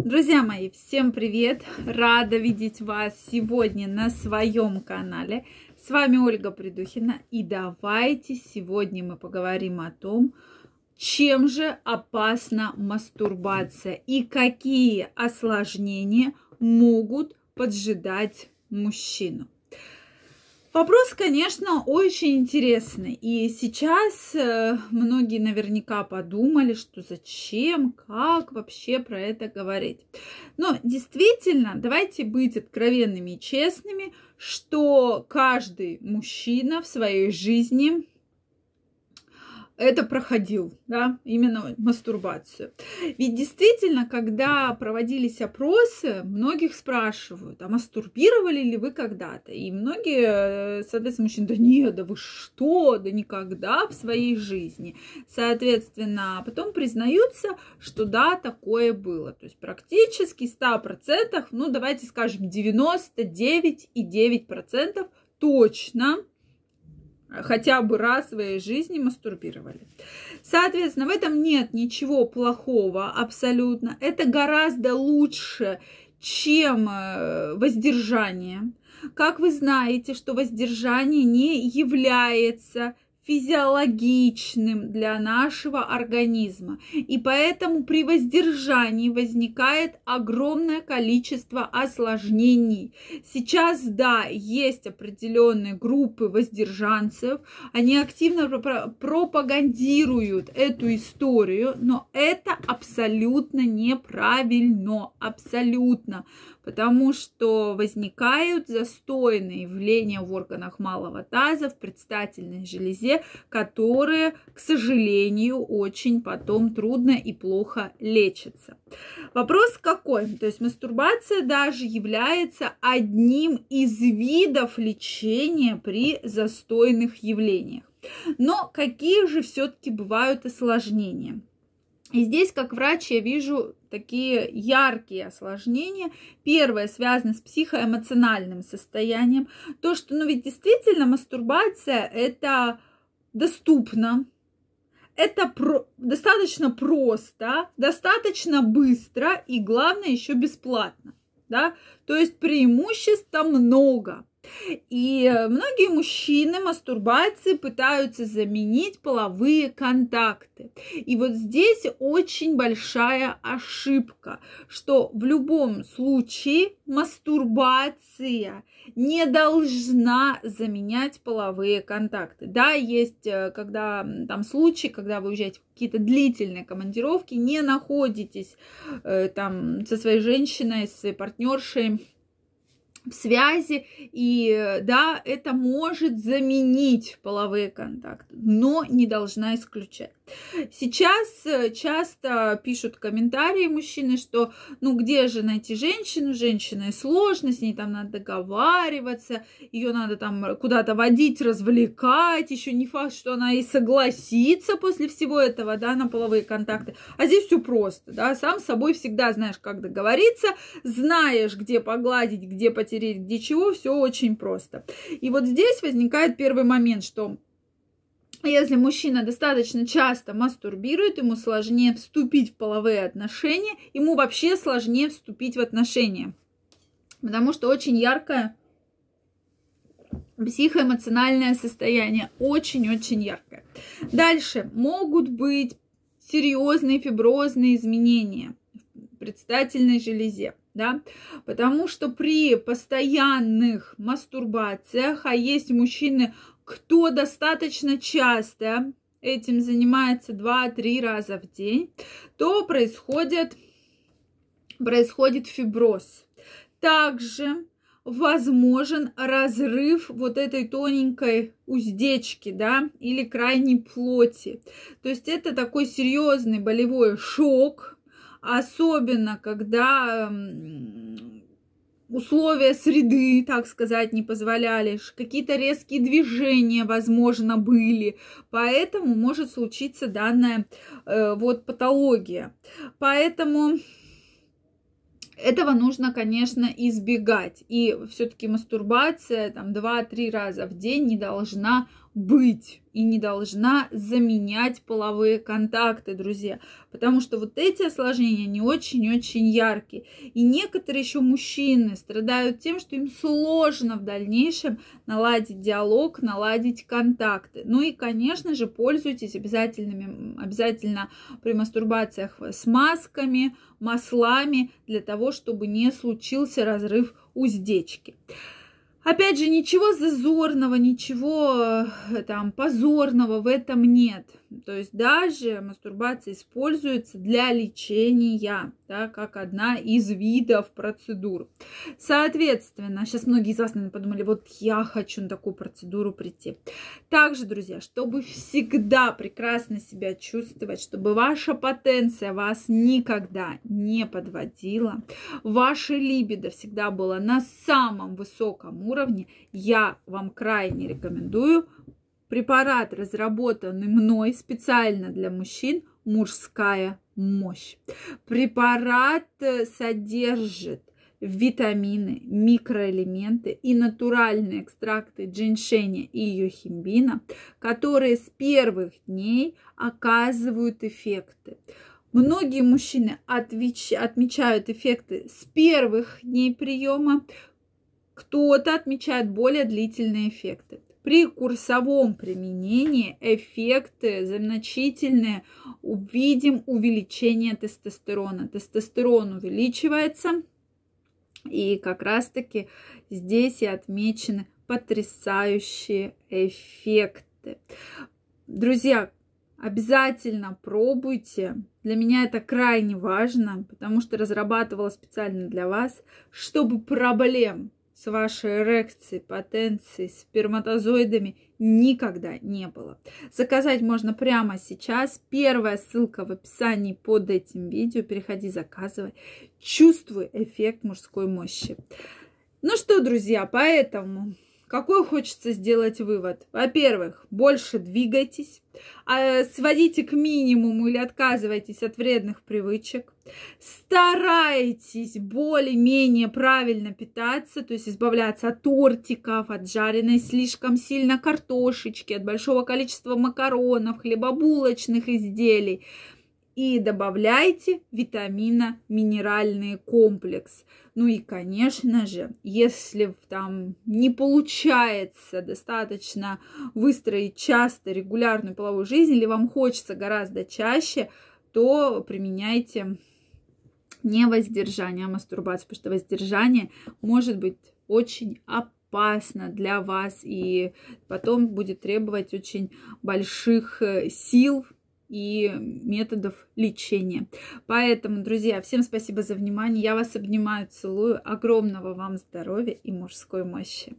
Друзья мои, всем привет! Рада видеть вас сегодня на своем канале. С вами Ольга Придухина. И давайте сегодня мы поговорим о том, чем же опасна мастурбация и какие осложнения могут поджидать мужчину. Вопрос, конечно, очень интересный. И сейчас э, многие наверняка подумали, что зачем, как вообще про это говорить. Но действительно, давайте быть откровенными и честными, что каждый мужчина в своей жизни это проходил, да, именно мастурбацию. Ведь действительно, когда проводились опросы, многих спрашивают, а мастурбировали ли вы когда-то? И многие, э, соответственно, мужчины, да нет, да вы что, да никогда в своей жизни. Соответственно, а потом признаются, что да, такое было. То есть практически 100%, ну давайте скажем 99,9% точно хотя бы раз в своей жизни мастурбировали. Соответственно, в этом нет ничего плохого абсолютно. Это гораздо лучше, чем э, воздержание. Как вы знаете, что воздержание не является физиологичным для нашего организма. И поэтому при воздержании возникает огромное количество осложнений. Сейчас, да, есть определенные группы воздержанцев, они активно пропагандируют эту историю, но это абсолютно неправильно, абсолютно, потому что возникают застойные явления в органах малого таза, в предстательной железе, которые, к сожалению, очень потом трудно и плохо лечатся. Вопрос какой? То есть мастурбация даже является одним из видов лечения при застойных явлениях. Но какие же все-таки бывают осложнения? И здесь, как врач, я вижу такие яркие осложнения. Первое связано с психоэмоциональным состоянием. То, что, ну ведь действительно, мастурбация – это доступно, это про... достаточно просто, достаточно быстро и, главное, еще бесплатно. Да? То есть преимуществ много. И э, многие мужчины мастурбации пытаются заменить половые контакты. И вот здесь очень большая ошибка, что в любом случае мастурбация не должна заменять половые контакты. Да, есть э, когда там случаи, когда вы уезжаете в какие-то длительные командировки, не находитесь э, там со своей женщиной, со своей партнершей связи, и да, это может заменить половые контакты, но не должна исключать. Сейчас э, часто пишут комментарии мужчины, что ну где же найти женщину, женщиной сложно, с ней там надо договариваться, ее надо там э, куда-то водить, развлекать, еще не факт, что она и согласится после всего этого, да, на половые контакты. А здесь все просто, да, сам с собой всегда знаешь, как договориться, знаешь, где погладить, где потереть, где чего, все очень просто. И вот здесь возникает первый момент, что а если мужчина достаточно часто мастурбирует, ему сложнее вступить в половые отношения, ему вообще сложнее вступить в отношения. Потому что очень яркое психоэмоциональное состояние, очень-очень яркое. Дальше могут быть серьезные фиброзные изменения в предстательной железе. Да? Потому что при постоянных мастурбациях, а есть мужчины кто достаточно часто этим занимается 2-3 раза в день, то происходит, происходит фиброз. Также возможен разрыв вот этой тоненькой уздечки, да, или крайней плоти. То есть это такой серьезный болевой шок, особенно когда условия среды, так сказать, не позволяли, какие-то резкие движения, возможно, были, поэтому может случиться данная э, вот патология. Поэтому этого нужно, конечно, избегать. И все-таки мастурбация там 2-3 раза в день не должна быть и не должна заменять половые контакты, друзья. Потому что вот эти осложнения, не очень-очень яркие. И некоторые еще мужчины страдают тем, что им сложно в дальнейшем наладить диалог, наладить контакты. Ну и, конечно же, пользуйтесь обязательными, обязательно при мастурбациях с масками, маслами, для того, чтобы не случился разрыв уздечки. Опять же, ничего зазорного, ничего э, там позорного в этом нет. То есть даже мастурбация используется для лечения, да, как одна из видов процедур. Соответственно, сейчас многие из вас, наверное, подумали, вот я хочу на такую процедуру прийти. Также, друзья, чтобы всегда прекрасно себя чувствовать, чтобы ваша потенция вас никогда не подводила, ваше либидо всегда было на самом высоком уровне, уровне, я вам крайне рекомендую препарат, разработанный мной специально для мужчин, мужская мощь. Препарат э, содержит витамины, микроэлементы и натуральные экстракты джиншеня и йохимбина, которые с первых дней оказывают эффекты. Многие мужчины отвеч... отмечают эффекты с первых дней приема, кто-то отмечает более длительные эффекты. При курсовом применении эффекты значительные. Увидим увеличение тестостерона. Тестостерон увеличивается. И как раз-таки здесь и отмечены потрясающие эффекты. Друзья, обязательно пробуйте. Для меня это крайне важно, потому что разрабатывала специально для вас, чтобы проблем с вашей эрекцией, потенцией, сперматозоидами никогда не было. Заказать можно прямо сейчас. Первая ссылка в описании под этим видео. Переходи, заказывай. Чувствуй эффект мужской мощи. Ну что, друзья, поэтому какой хочется сделать вывод? Во-первых, больше двигайтесь, а, э, сводите к минимуму или отказывайтесь от вредных привычек. Старайтесь более-менее правильно питаться, то есть избавляться от тортиков, от жареной слишком сильно картошечки, от большого количества макаронов, хлебобулочных изделий и добавляйте витамино-минеральный комплекс. Ну и, конечно же, если там не получается достаточно выстроить часто регулярную половую жизнь, или вам хочется гораздо чаще, то применяйте не воздержание, а мастурбацию, потому что воздержание может быть очень опасно опасно для вас и потом будет требовать очень больших э, сил и методов лечения. Поэтому, друзья, всем спасибо за внимание. Я вас обнимаю, целую. Огромного вам здоровья и мужской мощи.